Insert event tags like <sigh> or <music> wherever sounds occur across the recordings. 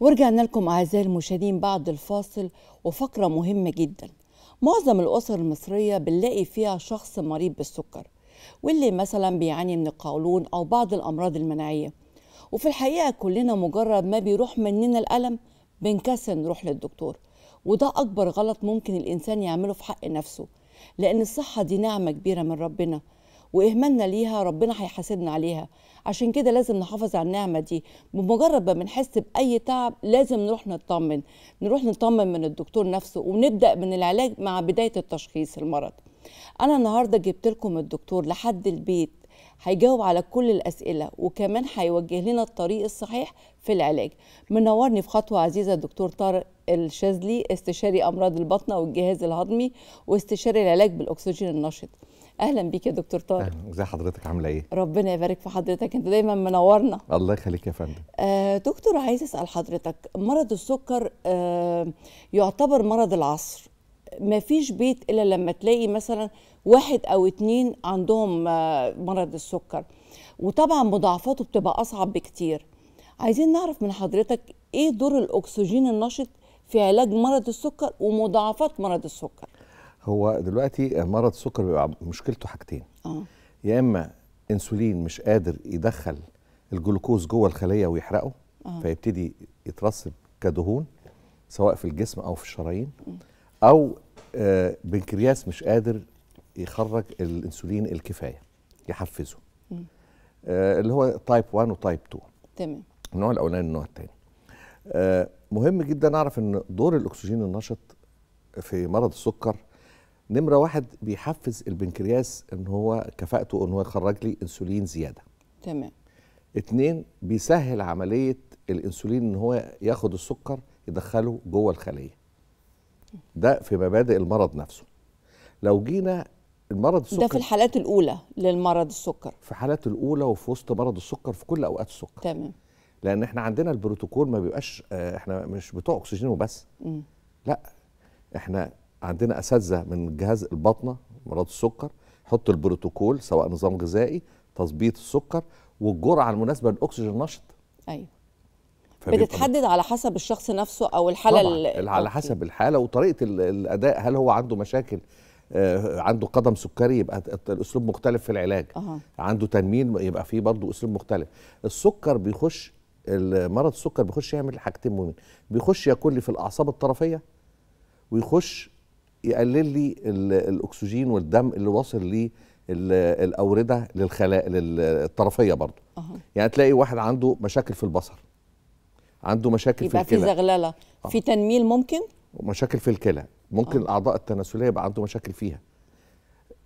ورجعنا لكم أعزائي المشاهدين بعد الفاصل وفقرة مهمة جدا معظم الأسر المصرية بنلاقي فيها شخص مريض بالسكر واللي مثلا بيعاني من القولون أو بعض الأمراض المناعية وفي الحقيقة كلنا مجرد ما بيروح مننا الألم بنكسر نروح للدكتور وده أكبر غلط ممكن الإنسان يعمله في حق نفسه لأن الصحة دي نعمة كبيرة من ربنا وإهمالنا ليها ربنا هيحاسبنا عليها عشان كده لازم نحافظ على النعمه دي بمجرد ما بنحس باي تعب لازم نروح نطمن نروح نطمن من الدكتور نفسه ونبدا من العلاج مع بدايه التشخيص المرض انا النهارده جبت لكم الدكتور لحد البيت هيجاوب على كل الأسئلة وكمان هيوجه لنا الطريق الصحيح في العلاج منورني في خطوة عزيزة الدكتور طارق الشاذلي استشاري أمراض البطنة والجهاز الهضمي واستشاري العلاج بالأكسجين النشط اهلا بيك يا دكتور طارق ازي حضرتك عامله ايه ربنا يبارك في حضرتك انت دايما منورنا الله يخليك يا فندم آه دكتور عايز اسال حضرتك مرض السكر آه يعتبر مرض العصر ما فيش بيت الا لما تلاقي مثلا واحد او اتنين عندهم آه مرض السكر وطبعا مضاعفاته بتبقى اصعب بكتير عايزين نعرف من حضرتك ايه دور الاكسجين النشط في علاج مرض السكر ومضاعفات مرض السكر هو دلوقتي مرض السكر بيبقى مشكلته حاجتين اه يا اما انسولين مش قادر يدخل الجلوكوز جوه الخليه ويحرقه أوه. فيبتدي يترسب كدهون سواء في الجسم او في الشرايين او آه بنكرياس مش قادر يخرج الانسولين الكفايه يحفزه آه اللي هو تايب 1 وتايب 2 تمام النوع الاولاني النوع الثاني آه مهم جدا اعرف ان دور الاكسجين النشط في مرض السكر نمره واحد بيحفز البنكرياس ان هو كفاءته ان هو يخرج لي انسولين زياده تمام اتنين بيسهل عمليه الانسولين ان هو ياخد السكر يدخله جوه الخليه ده في مبادئ المرض نفسه لو جينا المرض السكر ده في الحالات الاولى للمرض السكر في الحالات الاولى وفي وسط مرض السكر في كل اوقات السكر تمام لان احنا عندنا البروتوكول ما بيبقاش آه، احنا مش بتوع اكسجين وبس م. لا احنا عندنا اساتذه من جهاز البطنه مرض السكر حط البروتوكول سواء نظام غذائي تظبيط السكر والجرعه المناسبه للاكسجين النشط ايوه بتتحدد على حسب الشخص نفسه او الحاله طبعًا على حسب الحاله وطريقه الاداء هل هو عنده مشاكل آه، عنده قدم سكري يبقى الاسلوب مختلف في العلاج أه. عنده تنمين يبقى فيه برضه اسلوب مختلف السكر بيخش مرض السكر بيخش يعمل حاجتين مهمين بيخش ياكل في الاعصاب الطرفيه ويخش يقلل لي الاكسجين والدم اللي واصل لي الاورده للخلا للطرفيه برضه أه. يعني تلاقي واحد عنده مشاكل في البصر عنده مشاكل يبقى في الكلى يبقى في زغلله أه. في تنميل ممكن مشاكل في الكلى ممكن أه. الاعضاء التناسليه يبقى عنده مشاكل فيها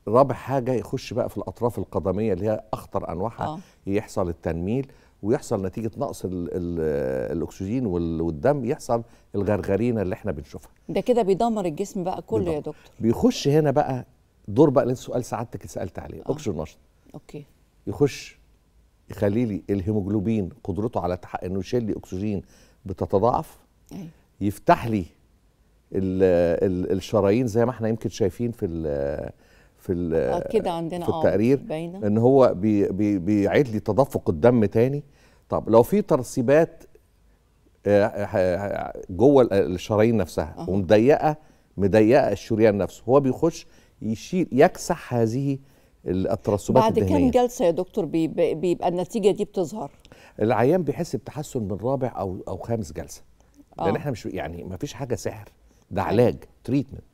رابع حاجه يخش بقى في الاطراف القدميه اللي هي اخطر انواعها أه. يحصل التنميل ويحصل نتيجه نقص الـ الـ الاكسجين والدم يحصل الغرغرينه اللي احنا بنشوفها ده كده بيدمر الجسم بقى كله بيدمر. يا دكتور بيخش هنا بقى دور بقى السؤال سعادتك سالت عليه آه. اكسجين نشط اوكي يخش يخلي لي الهيموجلوبين قدرته على تحقق انه يشيل لي اكسجين بتتضاعف أيوه. يفتح لي الـ الـ الشرايين زي ما احنا يمكن شايفين في في آه، كده عندنا في آه، التقرير باينة. ان هو بي بي بيعيد لي تدفق الدم تاني طب لو في ترسيبات آه، جوه الشرايين نفسها أه. ومضيقه مضيقه الشريان نفسه هو بيخش يشيل يكسح هذه الترسبات بعد الدهنية. كم جلسه يا دكتور بيبقى, بيبقى النتيجه دي بتظهر العيان بيحس بتحسن من رابع او او خامس جلسه أه. لان احنا مش يعني ما فيش حاجه سحر ده أيوه. علاج تريتمنت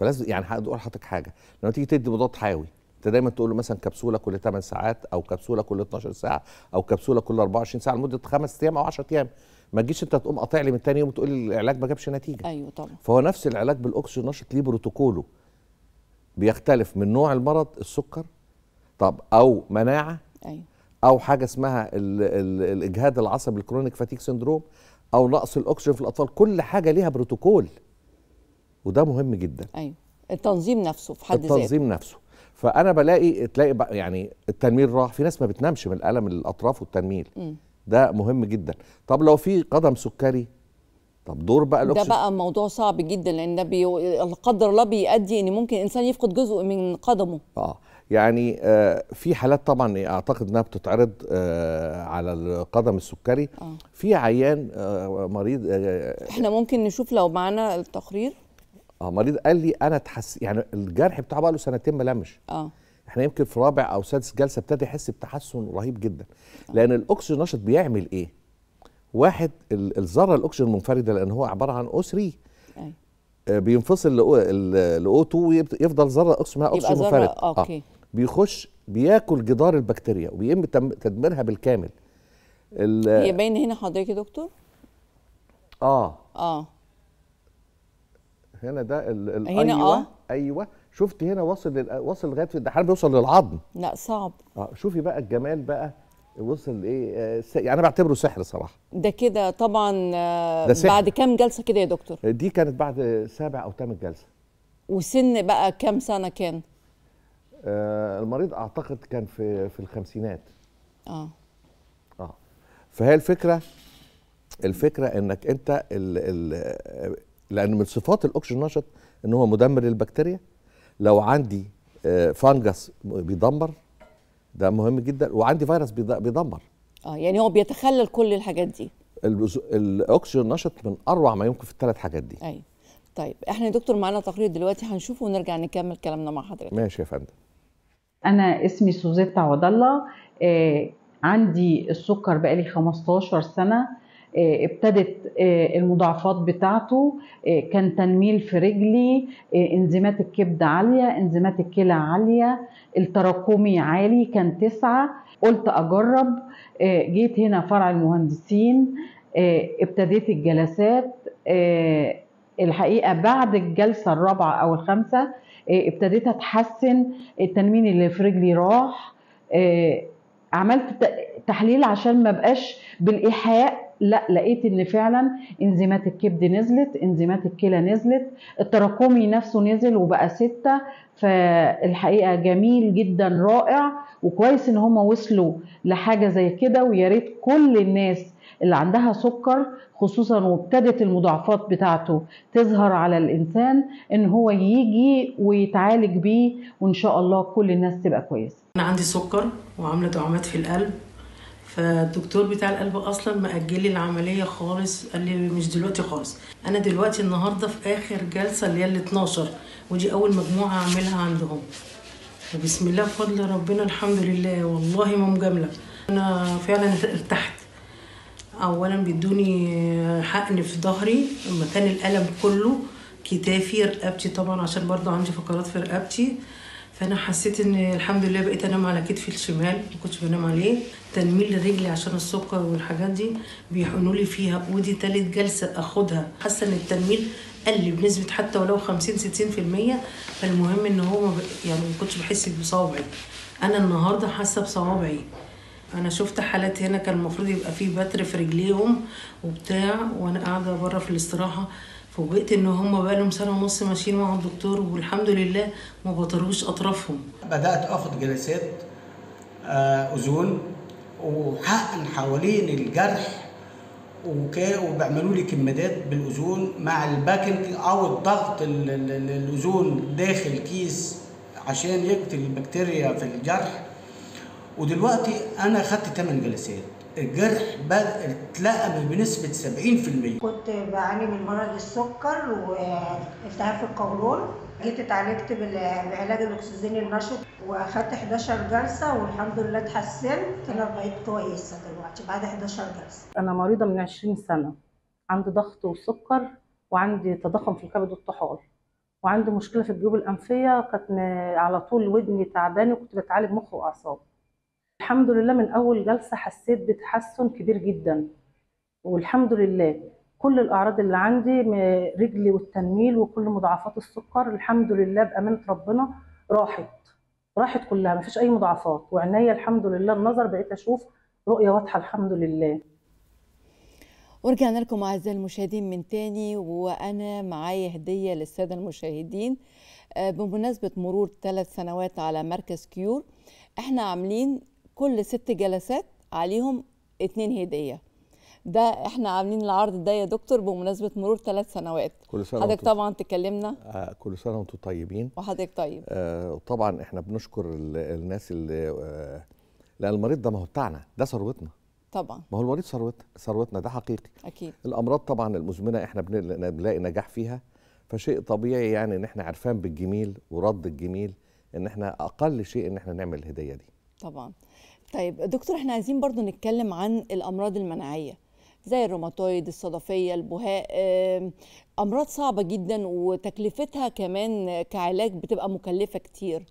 فلازم يعني هقول حضرتك حاجه لما تيجي تدي مضاد حيوي انت دايما تقول له مثلا كبسوله كل 8 ساعات او كبسوله كل 12 ساعه او كبسوله كل 24 ساعه لمده خمس ايام او 10 ايام ما تجيش انت تقوم قاطع لي من تاني يوم وتقول لي العلاج ما جابش نتيجه ايوه طبعا فهو نفس العلاج بالاكسجين النشط ليه بروتوكوله بيختلف من نوع المرض السكر طب او مناعه ايوه او حاجه اسمها الـ الـ الاجهاد العصبي الكرونيك فاتيك سندروم او نقص الاكسجين في الاطفال كل حاجه ليها بروتوكول وده مهم جدا ايوه التنظيم نفسه في حد ذاته التنظيم زي. نفسه فانا بلاقي تلاقي يعني التنميل راح في ناس ما بتنامش من الالم الاطراف والتنميل م. ده مهم جدا طب لو في قدم سكري طب دور بقى الاكسجين ده بقى موضوع صعب جدا لان ده القدر الله بيؤدي ان ممكن الانسان يفقد جزء من قدمه اه يعني آه في حالات طبعا اعتقد انها بتتعرض آه على القدم السكري آه. في عيان آه مريض آه احنا ممكن نشوف لو معانا التقرير اه مريض قال لي انا اتحس يعني الجرح بتاعه بقى له سنتين ما لمش اه احنا يمكن في رابع او سادس جلسه ابتدى يحس بتحسن رهيب جدا آه. لان الاكسجين نشط بيعمل ايه واحد الذره الاكسجين المنفرده لان هو عباره عن او 3 آه. آه بينفصل لاو 2 يفضل ذره اكسجين اسمها اكسجين منفرد آه، اوكي آه. بيخش بياكل جدار البكتيريا وبيتم تدميرها بالكامل هي باين هنا حضرتك يا دكتور اه اه هنا ده ال هنا أيوة، آه. ايوه شفت هنا واصل آه، واصل لغايه ده حاجه بيوصل للعظم لا صعب اه شوفي بقى الجمال بقى وصل ايه آه يعني انا بعتبره سحر صراحه ده كده طبعا آه ده سحر. بعد كام جلسه كده يا دكتور آه، دي كانت بعد سابع او ثامن جلسه وسن بقى كام سنه كان آه المريض اعتقد كان في في الخمسينات اه اه فهي الفكره الفكره انك انت ال ال لان من صفات الاكسجين النشط ان هو مدمر للبكتيريا لو عندي آه، فانجس بيدمر ده مهم جدا وعندي فيروس بيدمر اه يعني هو بيتخلل كل الحاجات دي الاكسجين النشط من اروع ما يمكن في الثلاث حاجات دي ايوه طيب احنا يا دكتور معانا تقرير دلوقتي هنشوفه ونرجع نكمل كلامنا مع حضرتك ماشي يا فندم انا اسمي سوزيتا عبد الله آه عندي السكر بقالي 15 سنه آه، ابتدت آه، المضاعفات بتاعته آه، كان تنميل في رجلي انزيمات الكبد عالية انزيمات الكلى عالية التراكمي عالي كان تسعة قلت أجرب جيت هنا فرع المهندسين ابتديت الجلسات الحقيقة بعد الجلسة الرابعة أو الخامسة ابتديت أتحسن التنمين اللي في رجلي راح عملت تحليل عشان ما بقاش بالإيحاء لا لقيت ان فعلا انزيمات الكبد نزلت انزيمات الكلى نزلت التراكمي نفسه نزل وبقى ستة فالحقيقه جميل جدا رائع وكويس ان هم وصلوا لحاجه زي كده ويا ريت كل الناس اللي عندها سكر خصوصا وابتدت المضاعفات بتاعته تظهر على الانسان ان هو يجي ويتعالج بيه وان شاء الله كل الناس تبقى كويسه انا عندي سكر وعامله دعامات في القلب فالدكتور بتاع القلب اصلا مأجل لي العمليه خالص قال لي مش دلوقتي خالص انا دلوقتي النهارده في اخر جلسه اللي هي ال 12 ودي اول مجموعه اعملها عندهم بسم الله بفضل ربنا الحمد لله والله ما مجامله انا فعلا ارتحت اولا بيدوني حقن في ظهري مكان الالم كله كتافي رقبتي طبعا عشان برضه عندي فقرات في رقبتي فانا حسيت ان الحمد لله بقيت انام على كتفي الشمال ما كنتش بنام عليه تنميل رجلي عشان السكر والحاجات دي بيحقنوا لي فيها ودي تالت جلسه اخدها حاسه ان التنميل قل بنسبه حتى ولو 50 60% فالمهم ان هو يعني ما كنتش بحس بصوابعي انا النهارده حاسه بصوابعي انا شفت حالات هنا كان المفروض يبقى فيه بتر في رجليهم وبتاع وانا قاعده بره في الاستراحه فوجئت ان هم بقى لهم سنه ونص ماشيين مع الدكتور والحمد لله ما بطلوش اطرافهم بدات اخد جلسات آه، اذون وحقن حوالين الجرح وبيعملوا لي كمادات بالاذون مع الباكنج او الضغط الاذون داخل كيس عشان يقتل البكتيريا في الجرح ودلوقتي انا خدت 8 جلسات الجرح بدا اتلقم بنسبة 70% كنت بعاني من مرض السكر والتهاب في القولون جيت اتعالجت بعلاج الاكسجين النشط واخدت 11 جلسه والحمد لله اتحسنت انا بقيت كويسه دلوقتي بعد 11 جلسه انا مريضه من 20 سنه عندي ضغط وسكر وعندي تضخم في الكبد والطحال وعندي مشكله في الجيوب الانفيه كانت على طول ودني تعبانه وكنت بتعالج مخ واعصاب الحمد لله من اول جلسه حسيت بتحسن كبير جدا والحمد لله كل الاعراض اللي عندي رجلي والتنميل وكل مضاعفات السكر الحمد لله بامانه ربنا راحت راحت كلها مفيش اي مضاعفات وعينيا الحمد لله النظر بقيت اشوف رؤيه واضحه الحمد لله ورجعنا لكم اعزائي المشاهدين من تاني وانا معايا هديه للساده المشاهدين آه، بمناسبه مرور ثلاث سنوات على مركز كيور احنا عاملين كل ست جلسات عليهم اتنين هديه ده احنا عاملين العرض ده يا دكتور بمناسبه مرور ثلاث سنوات كل سنه حضرتك طبعا تكلمنا آه كل سنه وانتم طيبين وحضرتك طيب آه طبعا احنا بنشكر الناس اللي آه لان المريض ده ما هو بتاعنا ده ثروتنا طبعا ما هو المريض ثروتنا ثروتنا ده حقيقي اكيد الامراض طبعا المزمنه احنا بنلاقي نجاح فيها فشيء طبيعي يعني ان احنا عرفان بالجميل ورد الجميل ان احنا اقل شيء ان احنا نعمل الهديه دي طبعا طيب دكتور احنا عايزين برضو نتكلم عن الامراض المناعيه زي الروماتويد الصدفيه البهاء امراض صعبه جدا وتكلفتها كمان كعلاج بتبقى مكلفه كتير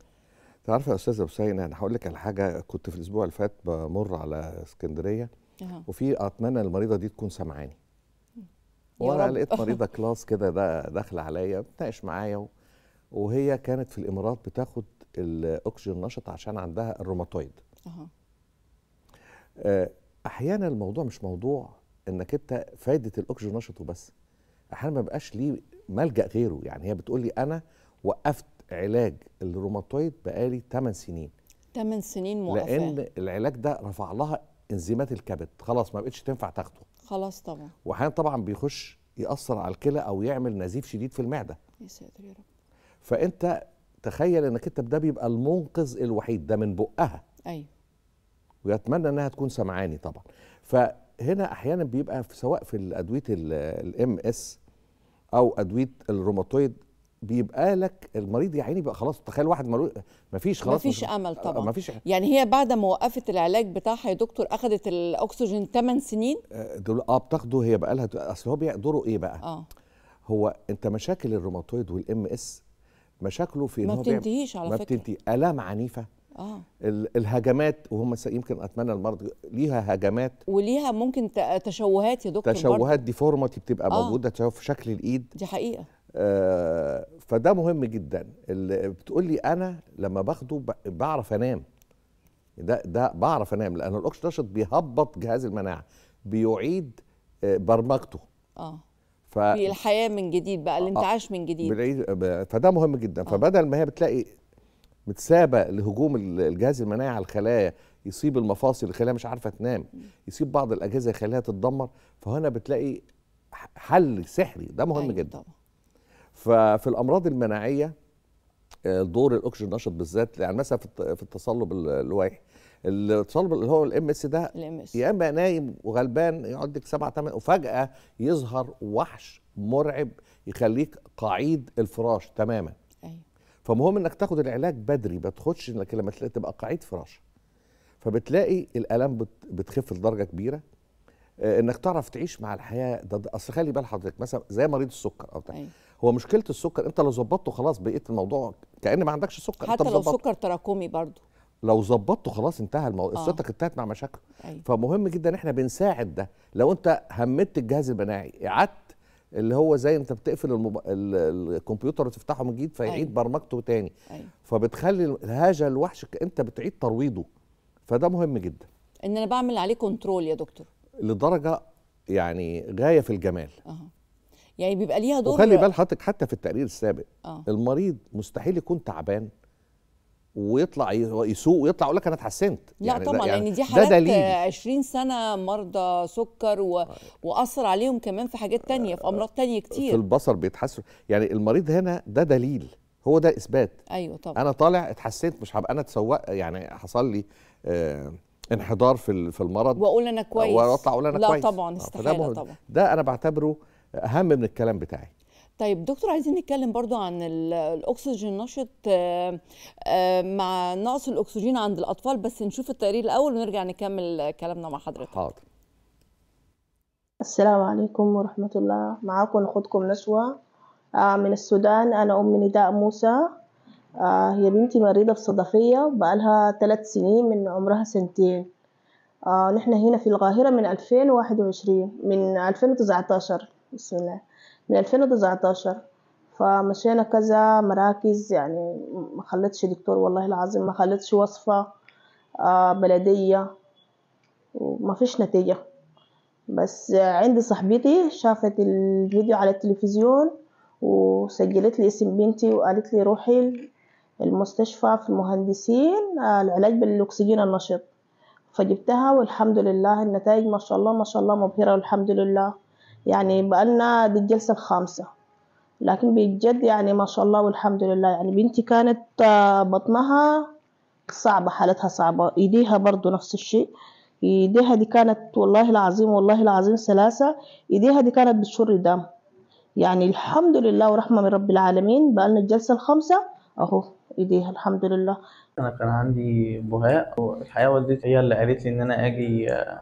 تعرف يا استاذه حسين انا هقول لك على حاجه كنت في الاسبوع اللي فات بمر على اسكندريه أه. وفي اتمنى المريضه دي تكون سامعاني وانا لقيت مريضه <laughs> كلاس كده ده داخله عليا بتناقش معايا وهي كانت في الامارات بتاخد الاكسجين نشط عشان عندها الروماتويد أه. آه، احيانا الموضوع مش موضوع انك انت فايده الاكسجين نشطه بس احيانا ما بقاش ليه ملجا غيره يعني هي بتقول لي انا وقفت علاج الروماتويد بقالي 8 سنين 8 سنين موقفه لان العلاج ده رفع لها انزيمات الكبد خلاص ما بقتش تنفع تاخده خلاص طبعا واحيانا طبعا بيخش ياثر على الكلى او يعمل نزيف شديد في المعده يا ساتر يا رب فانت تخيل انك انت ده بيبقى المنقذ الوحيد ده من بقها ايوه ويتمنى انها تكون سمعاني طبعا فهنا احيانا بيبقى في سواء في ادويه الام اس او ادويه الروماتويد بيبقى لك المريض يا عيني بقى خلاص تخيل واحد ما فيش خلاص ما فيش امل آه، طبعا مفيش يعني هي بعد ما وقفت العلاج بتاعها يا دكتور اخذت الاكسجين 8 سنين آه، دول اه بتاخده هي بقى لها اصل هو بيدوره ايه بقى اه هو انت مشاكل الروماتويد والام اس مشاكله في ما بتنتهيش على ما فكره ما بتنتهي الام عنيفه آه. الهجمات وهم يمكن اتمنى المرض ليها هجمات وليها ممكن تشوهات يا دكتور تشوهات دي فورمتي بتبقى آه. موجوده في شكل الايد دي حقيقه آه فده مهم جدا اللي بتقول لي انا لما باخده بعرف انام ده ده بعرف انام لان نشط بيهبط جهاز المناعه بيعيد آه، برمجته اه في الحياه من جديد بقى آه، آه. الانتعاش آه. من جديد فده مهم جدا آه. فبدل ما هي بتلاقي متسابق لهجوم الجهاز المناعي على الخلايا يصيب المفاصل الخلايا مش عارفه تنام يصيب بعض الاجهزه الخلايا تتدمر فهنا بتلاقي حل سحري ده مهم أيوة جدا طبعا. ففي الامراض المناعيه آه، دور الاكسجين النشط بالذات يعني مثلا في التصلب الواحي التصلب اللي هو الام اس ده يا اما نايم وغلبان يقعد لك سبع ثمان وفجاه يظهر وحش مرعب يخليك قعيد الفراش تماما فمهم انك تاخد العلاج بدري ما تاخدش انك لما تبقى قاعد فراشة فبتلاقي الالام بتخف لدرجه كبيره آه، انك تعرف تعيش مع الحياه ده, ده اصل خلي بال حضرتك مثلا زي مريض السكر او أيوة. هو مشكله السكر انت لو ظبطته خلاص بقيت الموضوع كان ما عندكش سكر حتى لو سكر تراكمي برضه لو ظبطته خلاص انتهى الموضوع آه. قصتك انتهت مع مشاكله أيوة. فمهم جدا احنا بنساعد ده لو انت همت الجهاز المناعي قعدت اللي هو زي انت بتقفل المب... الكمبيوتر وتفتحه من جديد فيعيد أيوة. برمجته تاني أيوة. فبتخلي هذا الوحش انت بتعيد ترويضه فده مهم جدا ان انا بعمل عليه كنترول يا دكتور لدرجه يعني غايه في الجمال أه. يعني بيبقى ليها دور وخلي بال حضرتك حتى في التقرير السابق أه. المريض مستحيل يكون تعبان ويطلع يسوق ويطلع يقول لك انا اتحسنت يعني لا طبعا يعني لان يعني دي حالات ده 20 سنه مرضى سكر و... واثر عليهم كمان في حاجات تانية في امراض تانية كتير في البصر بيتحسن يعني المريض هنا ده دليل هو ده اثبات ايوه طبعا انا طالع اتحسنت مش هبقى انا اتسوق يعني حصل لي آه انحدار في في المرض واقول انا كويس واطلع اقول انا لا كويس لا طبعا آه، استحاله طبعا ده انا بعتبره اهم من الكلام بتاعي طيب دكتور عايزين نتكلم برضو عن الاكسجين نشط آه، آه، مع نقص الاكسجين عند الاطفال بس نشوف التقرير الاول ونرجع نكمل كلامنا مع حضرتك حاضر السلام عليكم ورحمة الله معاكم أخوتكم نشوى آه، من السودان أنا أم نداء موسى هي بنتي مريضة بصدفية بقالها ثلاث سنين من عمرها سنتين نحن هنا في القاهرة من 2021 من 2019 بسم الله من ألفين وتسعتاشر فمشينا كذا مراكز يعني ما خلتش دكتور والله العظيم ما خلتش وصفة آه، بلدية وما فيش نتيجة بس عندي صاحبتي شافت الفيديو على التلفزيون وسجلت لي اسم بنتي وقالت لي روحي المستشفى في المهندسين آه، العلاج بالأكسجين النشط فجبتها والحمد لله النتائج ما شاء الله ما شاء الله مبهرة والحمد لله يعني بقالنا دي الجلسة الخامسة لكن بجد يعني ما شاء الله والحمد لله يعني بنتي كانت آه، بطنها صعبة حالتها صعبة ايديها برضو نفس الشيء ايديها دي كانت والله العظيم والله العظيم ثلاثة ايديها دي كانت بتشر دم يعني الحمد لله ورحمة من رب العالمين بقالنا الجلسة الخامسة اهو ايديها الحمد لله انا كان عندي بهاء والحقيقة والدتي هي اللي قالت لي ان انا اجي آه،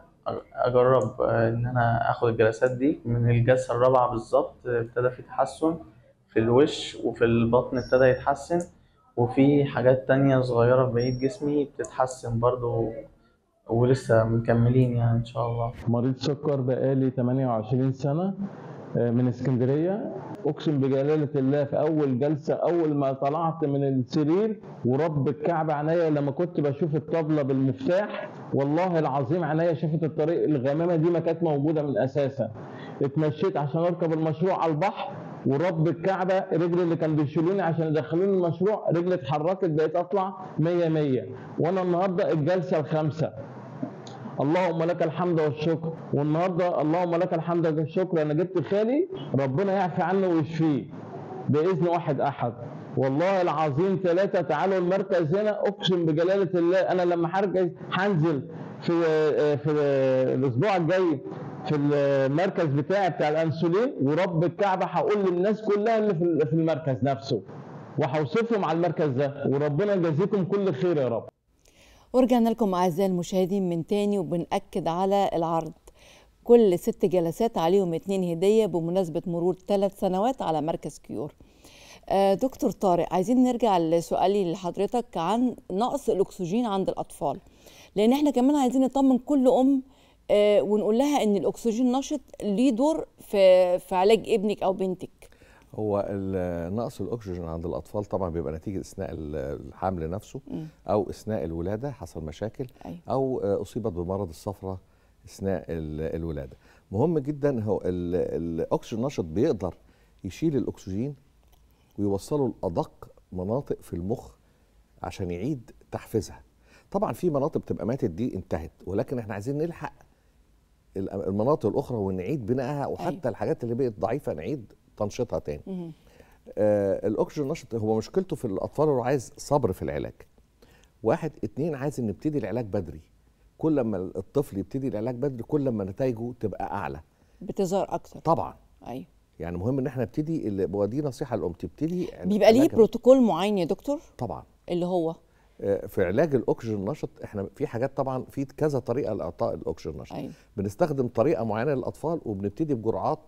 اجرب آه، ان انا اخد الجلسات دي من الجلسه الرابعه بالظبط ابتدى في تحسن في الوش وفي البطن ابتدى يتحسن وفي حاجات تانية صغيرة في بقية جسمي بتتحسن برضو ولسه مكملين يعني إن شاء الله مريض سكر بقالي 28 سنة آه، من اسكندريه اقسم بجلاله الله في اول جلسه اول ما طلعت من السرير ورب الكعبه عينيا لما كنت بشوف الطبله بالمفتاح والله العظيم عينيا شافت الطريق الغمامه دي ما كانت موجوده من اساسها اتمشيت عشان اركب المشروع على البحر ورب الكعبه رجلي اللي كان بيشيلوني عشان يدخلوني المشروع رجلي اتحركت بقيت اطلع 100 100 وانا النهارده الجلسه الخامسه اللهم لك الحمد والشكر والنهارده اللهم لك الحمد والشكر انا جبت خالي ربنا يعفي عنه ويشفيه باذن واحد احد والله العظيم ثلاثة تعالوا المركز هنا أقسم بجلالة الله أنا لما هرجع هنزل في في الأسبوع الجاي في المركز بتاعي بتاع الأنسولين ورب الكعبة هقول للناس كلها اللي في المركز نفسه وهوصفهم على المركز ده وربنا يجازيكم كل خير يا رب ورجعنا لكم أعزائي المشاهدين من تاني وبنأكد على العرض كل ست جلسات عليهم اتنين هدية بمناسبة مرور ثلاث سنوات على مركز كيور آه، دكتور طارق عايزين نرجع لسؤالي لحضرتك عن نقص الأكسجين عند الأطفال لأن احنا كمان عايزين نطمن كل أم آه، ونقول لها ان الاكسجين نشط ليه دور في في علاج ابنك او بنتك هو نقص الاكسجين عند الاطفال طبعا بيبقى نتيجه اثناء الحمل نفسه او اثناء الولاده حصل مشاكل او آه، اصيبت بمرض الصفرة اثناء الولاده مهم جدا هو الاكسجين النشط بيقدر يشيل الاكسجين ويوصله لادق مناطق في المخ عشان يعيد تحفيزها طبعا في مناطق بتبقى ماتت دي انتهت ولكن احنا عايزين نلحق المناطق الاخرى ونعيد بنائها وحتى الحاجات اللي بقت ضعيفه نعيد تنشيطها تاني آه الاكسجين نشط هو مشكلته في الاطفال هو عايز صبر في العلاج واحد اتنين عايز نبتدي العلاج بدري كل ما الطفل يبتدي العلاج بدري كل ما نتائجه تبقى اعلى بتظهر اكتر طبعا ايوه يعني مهم ان احنا نبتدي ودي نصيحه للام تبتدي بيبقى ليه بروتوكول معين يا دكتور طبعا اللي هو آه، في علاج الاكسجين النشط احنا في حاجات طبعا في كذا طريقه لاعطاء الاكسجين النشط أيوة. بنستخدم طريقه معينه للاطفال وبنبتدي بجرعات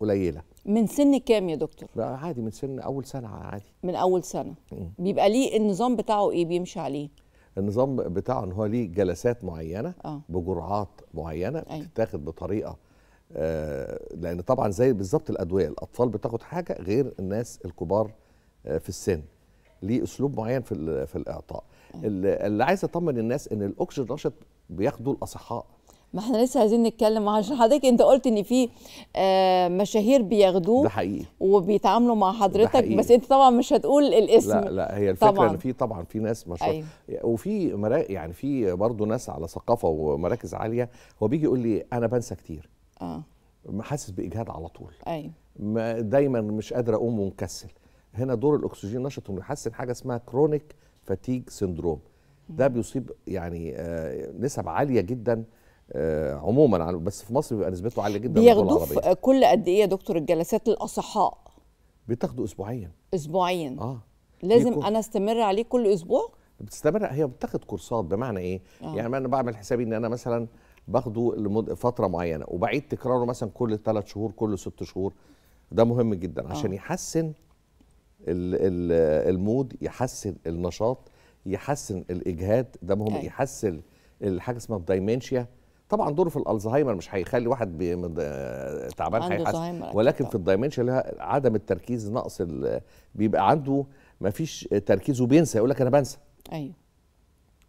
قليله من سن كام يا دكتور؟ لا عادي من سن اول سنه عادي من اول سنه مم. بيبقى ليه النظام بتاعه ايه بيمشي عليه؟ النظام بتاعه ان هو ليه جلسات معينه آه. بجرعات معينه أي. أيوه. بتتاخد بطريقه آه لان طبعا زي بالظبط الادويه الاطفال بتاخد حاجه غير الناس الكبار آه في السن ليه اسلوب معين في في الاعطاء آه. اللي عايز اطمن الناس ان الاكسجين رشد بياخده الاصحاء ما احنا لسه عايزين نتكلم عشان <laughs> حضرتك انت قلت ان في آه، مشاهير بياخدوه ده حقيقي وبيتعاملوا مع حضرتك بس انت طبعا مش هتقول الاسم لا لا هي الفكره طبعا. ان في طبعا في ناس مشهور أيوه. وفي يعني في برضه ناس على ثقافه ومراكز عاليه هو بيجي يقول لي انا بنسى كتير اه حاسس باجهاد على طول ايوه دايما مش قادر اقوم ومكسل هنا دور الاكسجين نشط انه حاجه اسمها كرونيك فاتيج سندروم ده بيصيب يعني آه، نسب عاليه جدا آه، عموما بس في مصر بيبقى نسبته عاليه جدا بياخدوا كل قد ايه يا دكتور الجلسات الاصحاء بتاخده اسبوعيا اسبوعيا اه لازم انا استمر عليه كل اسبوع بتستمر هي بتاخد كورسات بمعنى ايه آه. يعني انا بعمل حسابي ان انا مثلا باخده لمد... فتره معينه وبعيد تكراره مثلا كل ثلاث شهور كل ست شهور ده مهم جدا آه. عشان آه. يحسن ال... ال... المود يحسن النشاط يحسن الاجهاد ده مهم آه. يحسن الحاجه اسمها الدايمنشيا طبعا دوره في الالزهايمر مش هيخلي واحد تعبان هيحس ولكن في الدايمنشن اللي عدم التركيز نقص بيبقى عنده ما فيش تركيز وبينسى يقول لك انا بنسى ايوه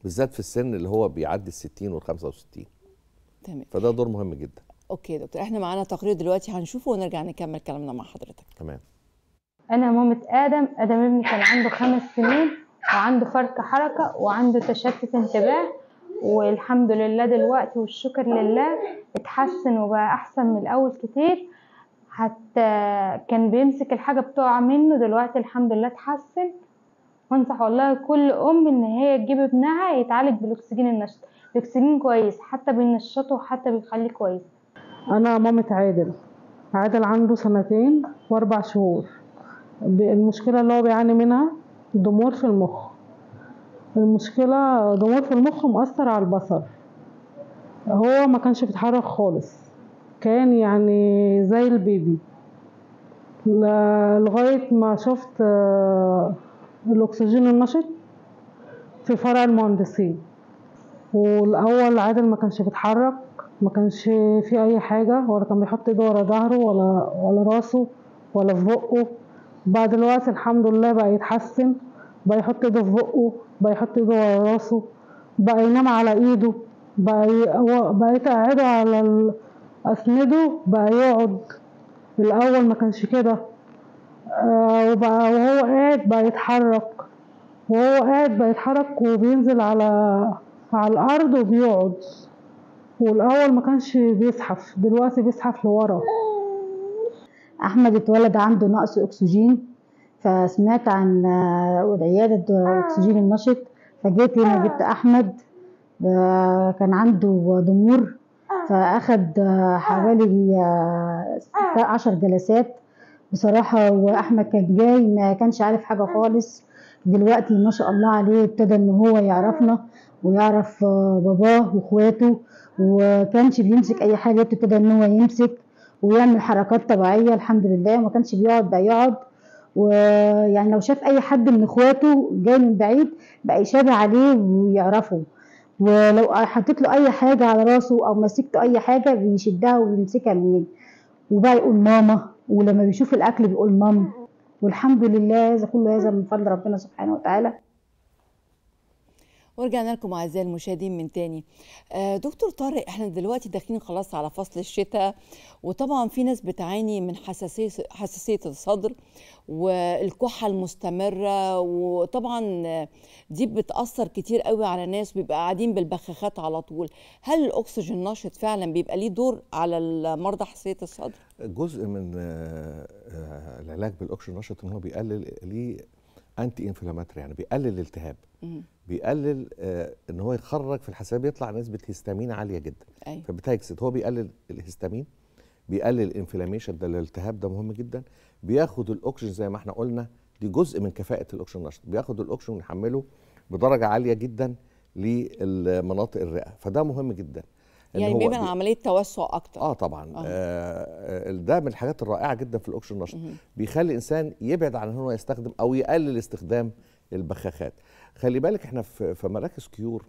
بالذات في السن اللي هو بيعدي ال 60 وال 65 تمام فده دور مهم جدا اوكي دكتور احنا معانا تقرير دلوقتي هنشوفه ونرجع نكمل كلامنا مع حضرتك تمام انا مامة ادم ادم ابني كان عنده خمس سنين وعنده فرط حركه وعنده تشتت انتباه والحمد لله دلوقتي والشكر لله اتحسن وبقى احسن من الاول كتير حتى كان بيمسك الحاجه بتقع منه دلوقتي الحمد لله اتحسن وانصح والله كل ام ان هي تجيب ابنها يتعالج بالاكسجين النشط الاكسجين كويس حتى بينشطه وحتى بيخليه كويس انا مامة عادل عادل عنده سنتين واربع شهور المشكله اللي هو بيعاني منها ضمور في المخ المشكلة ضمور في المخ مأثر على البصر هو ما كانش بيتحرك خالص كان يعني زي البيبي لغاية ما شفت آه، الأكسجين النشط في فرع المهندسين والأول عادل ما كانش بيتحرك ما كانش في أي حاجة ولا كان بيحط إيده ورا ظهره ولا ولا راسه ولا في بقه بعد الوقت الحمد لله بقى يتحسن بقى يحط ايده في بقه بقى يحط ايده ورا راسه بقى ينام على ايده بقى بقى اقعده على اسنده بقى يقعد الاول ما كانش كده آه وبقى وهو قاعد بقى يتحرك وهو قاعد بقى يتحرك وبينزل على على الارض وبيقعد والاول ما كانش بيزحف دلوقتي بيزحف لورا احمد اتولد عنده نقص اكسجين فسمعت عن آه، عيادة أكسجين النشط فجيت هنا جبت أحمد آه، كان عنده ضمور فأخد آه، حوالي عشر جلسات بصراحة وأحمد كان جاي ما كانش عارف حاجة خالص دلوقتي ما شاء الله عليه ابتدى إن هو يعرفنا ويعرف باباه وإخواته وكانش بيمسك أي حاجة ابتدى إن هو يمسك ويعمل حركات طبيعية الحمد لله ما كانش بيقعد بقى يقعد ويعني لو شاف اي حد من اخواته جاي من بعيد بقى يشابه عليه ويعرفه ولو حطيت له اي حاجه على راسه او مسكته اي حاجه بيشدها وبيمسكها مني وبقى يقول ماما ولما بيشوف الاكل بيقول مام والحمد لله كل هذا من فضل ربنا سبحانه وتعالى ورجعنا لكم اعزائي المشاهدين من تاني آه، دكتور طارق احنا دلوقتي داخلين خلاص على فصل الشتاء وطبعا في ناس بتعاني من حساسيه حساسيه الصدر والكحه المستمره وطبعا دي بتاثر كتير قوي على ناس بيبقى قاعدين بالبخاخات على طول هل الاكسجين النشط فعلا بيبقى ليه دور على المرضى حساسيه الصدر جزء من آه، آه، العلاج بالاكسجين النشط ان هو بيقلل ليه انتي انفلاماتري يعني بيقلل الالتهاب بيقلل آه ان هو يخرج في الحساسيه بيطلع نسبه هيستامين عاليه جدا أيوة. فبتاكسد هو بيقلل الهيستامين بيقلل الانفلاميشن ده الالتهاب ده مهم جدا بياخد الاكسجين زي ما احنا قلنا دي جزء من كفاءه الاكسجين نشط بياخد الاكسجين ويحمله بدرجه عاليه جدا للمناطق الرئه فده مهم جدا يعني بيبقى عمليه توسع اكتر اه طبعا آه. آه. آه ده من الحاجات الرائعه جدا في الاوكشن نشط بيخلي الانسان يبعد عن هو يستخدم او يقلل استخدام البخاخات خلي بالك احنا في مراكز كيور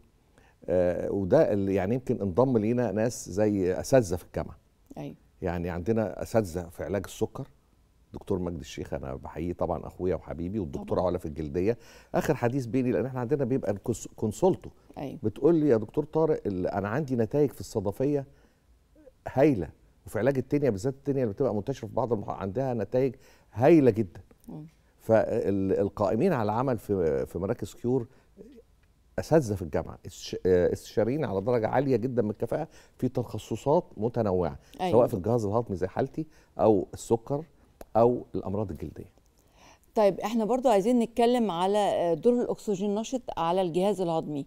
آه وده اللي يعني يمكن انضم لينا ناس زي اساتذه في الجامعه ايوه يعني عندنا اساتذه في علاج السكر دكتور مجدي الشيخ انا بحييه طبعا اخويا وحبيبي والدكتوره علا في الجلديه اخر حديث بيني لان احنا عندنا بيبقى كونسولتو أيوة. بتقول لي يا دكتور طارق انا عندي نتائج في الصدفيه هايله وفي علاج التنيا بالذات التنيا اللي بتبقى منتشره في بعض المحا... عندها نتائج هايله جدا م. فالقائمين على العمل في في مراكز كيور اساتذه في الجامعه استشاريين على درجه عاليه جدا من الكفاءه في تخصصات متنوعه أيوة. سواء في الجهاز الهضمي زي حالتي او السكر او الامراض الجلديه طيب احنا برضو عايزين نتكلم على آه، دور الاكسجين النشط على الجهاز الهضمي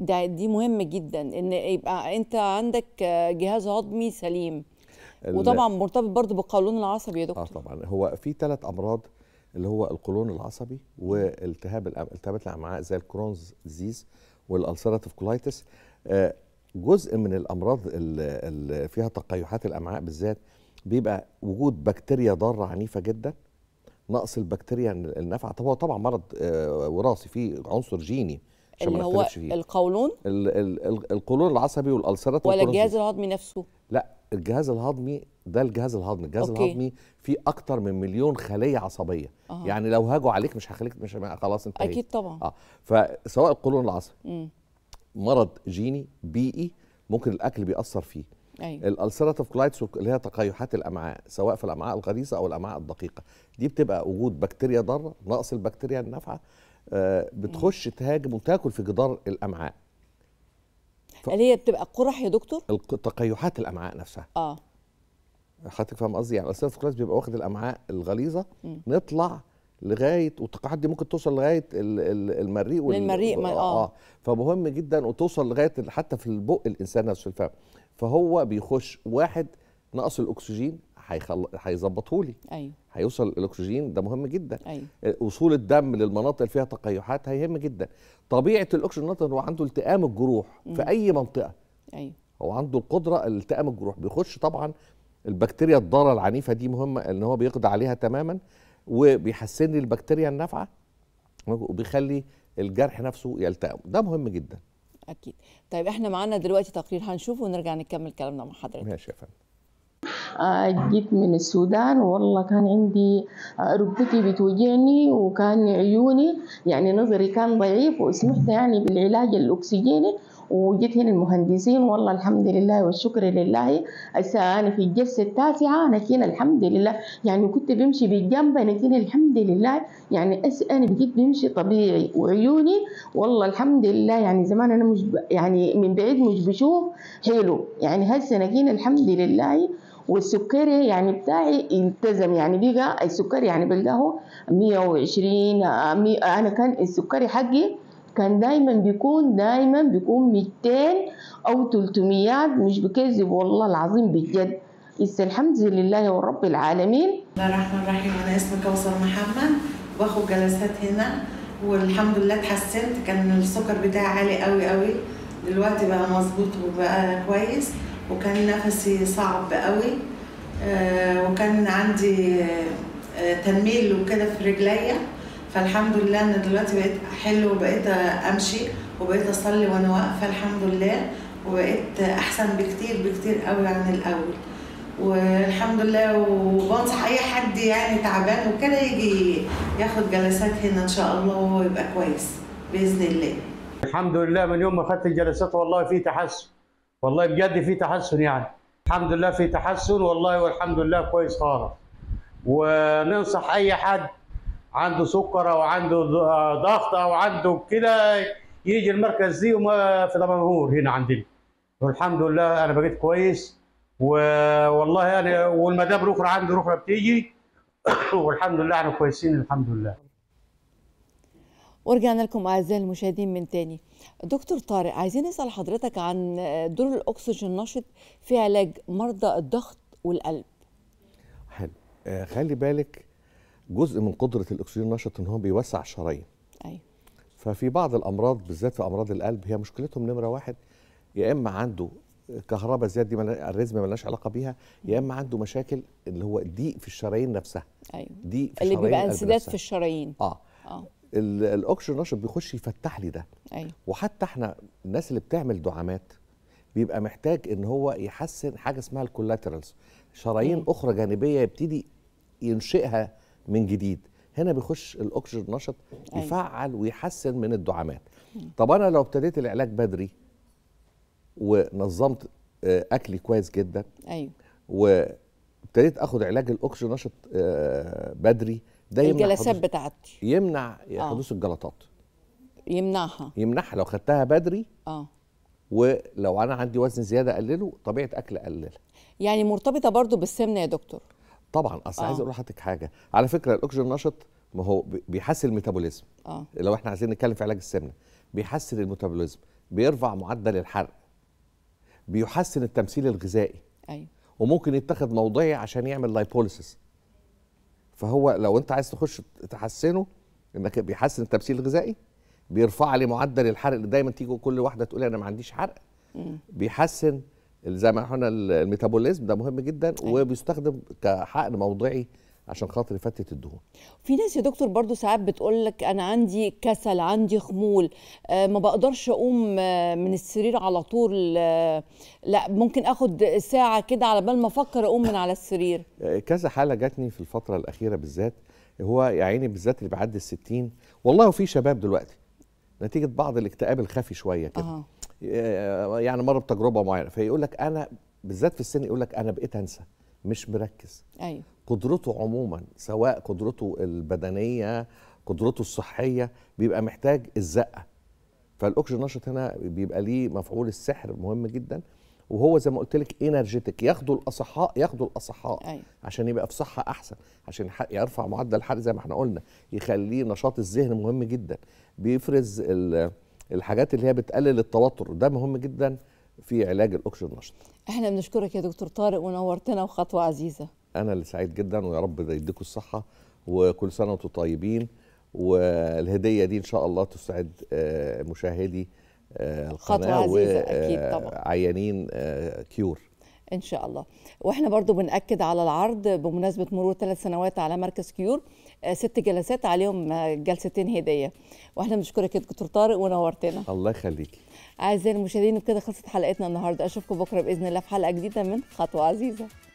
ده دي مهم جدا ان يبقى انت عندك آه، جهاز هضمي سليم وطبعا مرتبط برضو بالقولون العصبي يا آه، دكتور اه طبعا هو في ثلاث امراض اللي هو القولون العصبي والتهاب التهابات الامعاء زي الكرونز ديزيز والالسراتيف كولايتس جزء من الامراض اللي فيها تقيحات الامعاء بالذات بيبقى وجود بكتيريا ضاره عنيفه جدا نقص البكتيريا النافعه طب هو طبعا مرض آه، وراثي فيه عنصر جيني عشان ما نختلفش فيه القولون ال ال القولون العصبي والالسرات ولا الجهاز الهضمي نفسه لا الجهاز الهضمي ده الجهاز الهضمي الجهاز أوكي. الهضمي فيه اكتر من مليون خليه عصبيه أه. يعني لو هاجوا عليك مش هخليك مش خلاص انت اكيد طبعا اه فسواء القولون العصبي مرض جيني بيئي ممكن الاكل بيأثر فيه أيوة. الالسراتيف كولايتس اللي هي تقيحات الامعاء سواء في الامعاء الغليظه او الامعاء الدقيقه دي بتبقى وجود بكتيريا ضاره نقص البكتيريا النافعه آه، بتخش تهاجم وتاكل في جدار الامعاء ف... اللي هي بتبقى قرح يا دكتور تقيحات الامعاء نفسها اه حضرتك فاهم قصدي يعني الالسراتيف كولايتس بيبقى واخد الامعاء الغليظه نطلع لغايه والتقاعد دي ممكن توصل لغايه المريء وال... للمريء آه. اه فمهم جدا وتوصل لغايه حتى في البق الانسان نفسه الفم فهو بيخش واحد نقص الاكسجين هيظبطه لي ايوه هيوصل الاكسجين ده مهم جدا ايوه وصول الدم للمناطق اللي فيها تقيحات هيهم جدا طبيعه الاكسجين هو عنده التئام الجروح مم. في اي منطقه ايوه هو عنده القدره التئام الجروح بيخش طبعا البكتيريا الضاره العنيفه دي مهمه ان هو بيقضي عليها تماما وبيحسن لي البكتيريا النافعه وبيخلي الجرح نفسه يلتئم ده مهم جدا اكيد طيب احنا معانا دلوقتي تقرير هنشوفه ونرجع نكمل كلامنا مع حضرتك ماشي يا فندم آه، جيت من السودان والله كان عندي آه، ركبتي بتوجعني وكان عيوني يعني نظري كان ضعيف وسمحت يعني بالعلاج الاكسجيني وجيت هنا المهندسين والله الحمد لله والشكر لله أنا في الجلسة التاسعة أنا كنا الحمد لله يعني كنت بمشي بالجنب أنا كنا الحمد لله يعني أنا بقيت بمشي طبيعي وعيوني والله الحمد لله يعني زمان أنا مش يعني من بعيد مش بشوف حلو يعني هسه انا كنا الحمد لله والسكري يعني بتاعي التزم يعني بقى السكري يعني بلقاه 120 أنا كان السكري حقي كان دايما بيكون دايما بيكون 200 او 300 مش بكذب والله العظيم بجد بس الحمد لله ورب العالمين بسم الله الرحمن الرحيم انا اسمي كوثر محمد باخد جلسات هنا والحمد لله اتحسنت كان السكر بتاعي عالي قوي قوي دلوقتي بقى مظبوط وبقى كويس وكان نفسي صعب قوي آه، وكان عندي آه، تنميل وكده في رجليا فالحمد لله ان دلوقتي بقيت احل وبقيت امشي وبقيت اصلي وانا واقفه الحمد لله وبقيت احسن بكتير بكتير قوي عن الاول والحمد لله وبنصح اي حد يعني تعبان وكده يجي ياخد جلسات هنا ان شاء الله وهو يبقى كويس باذن الله الحمد لله من يوم ما خدت الجلسات والله في تحسن والله بجد في تحسن يعني الحمد لله في تحسن والله والحمد لله كويس خالص وننصح اي حد عنده سكر او عنده آه، ضغط او عنده كده يجي المركز دي وما في دمنهور هنا عندنا والحمد لله انا بقيت كويس والله انا والمدام الاخرى عندي الاخرى بتيجي <coughs> والحمد لله احنا كويسين الحمد لله ورجعنا لكم اعزائي المشاهدين من تاني دكتور طارق عايزين نسال حضرتك عن دور الاكسجين النشط في علاج مرضى الضغط والقلب حلو آه، خلي بالك جزء من قدره الاكسجين النشط ان هو بيوسع الشرايين ايوه ففي بعض الامراض بالذات في امراض القلب هي مشكلتهم نمره واحد يا اما عنده كهرباء زياده دي الريزم ملناش علاقه بيها يا اما عنده مشاكل اللي هو ضيق في الشرايين نفسها ايوه ضيق في اللي بيبقى انسداد في الشرايين اه اه الاكسجين النشط بيخش يفتح لي ده ايوه وحتى احنا الناس اللي بتعمل دعامات بيبقى محتاج ان هو يحسن حاجه اسمها الكولاترالز شرايين أيوه. اخرى جانبيه يبتدي ينشئها من جديد هنا بيخش الاكسجين نشط أيوة. يفعل ويحسن من الدعامات طب انا لو ابتديت العلاج بدري ونظمت آه، اكلي كويس جدا ايوه وابتديت اخد علاج الاكسجين نشط آه، بدري ده يمنع الجلسات بتاعتي يمنع آه. حدوث الجلطات يمنعها يمنعها لو خدتها بدري اه ولو انا عندي وزن زياده اقلله طبيعه اكل اقللها يعني مرتبطه برضو بالسمنه يا دكتور طبعا اصل عايز آه. اقول لحضرتك حاجه على فكره الاكسجين النشط ما هو بيحسن الميتابوليزم اه لو احنا عايزين نتكلم في علاج السمنه بيحسن الميتابوليزم بيرفع معدل الحرق بيحسن التمثيل الغذائي ايوه وممكن يتخذ موضعي عشان يعمل لايبوليسيس فهو لو انت عايز تخش تحسنه انك بيحسن التمثيل الغذائي بيرفع لي معدل الحرق اللي دايما تيجي كل واحده تقول انا ما عنديش حرق بيحسن زي ما احنا الميتابوليزم ده مهم جدا أيوة. وبيستخدم كحقن موضعي عشان خاطر يفتت الدهون في ناس يا دكتور برضو ساعات بتقول لك انا عندي كسل عندي خمول آه، ما بقدرش اقوم آه، من السرير على طول آه، لا ممكن اخد ساعه كده على بال ما افكر اقوم من على السرير كذا حاله جاتني في الفتره الاخيره بالذات هو يا عيني بالذات اللي بعد الستين والله وفي شباب دلوقتي نتيجه بعض الاكتئاب الخفي شويه كده آه. آه، يعني مر بتجربه معينه فيقول لك انا بالذات في السن يقول لك انا بقيت انسى مش مركز ايوه قدرته عموما سواء قدرته البدنيه قدرته الصحيه بيبقى محتاج الزقه فالاكشن نشط هنا بيبقى ليه مفعول السحر مهم جدا وهو زي ما قلت لك انرجيتك ياخدوا الاصحاء ياخدوا الاصحاء أيوة. عشان يبقى في صحه احسن عشان يرفع معدل الحرق زي ما احنا قلنا يخليه نشاط الذهن مهم جدا بيفرز ال الحاجات اللي هي بتقلل التوتر ده مهم جدا في علاج الاكسجين النشط احنا بنشكرك يا دكتور طارق ونورتنا وخطوه عزيزه انا اللي سعيد جدا ويا رب يديكم الصحه وكل سنه وانتم طيبين والهديه دي ان شاء الله تسعد آه، مشاهدي آه، القناه وعيانين آه، كيور ان شاء الله واحنا برضو بناكد على العرض بمناسبه مرور ثلاث سنوات على مركز كيور ست جلسات عليهم آه، جلستين هديه واحنا بنشكرك يا دكتور طارق ونورتنا الله يخليكي اعزائي المشاهدين بكده خلصت حلقتنا النهارده اشوفكم بكره باذن الله في حلقه جديده من خطوه عزيزه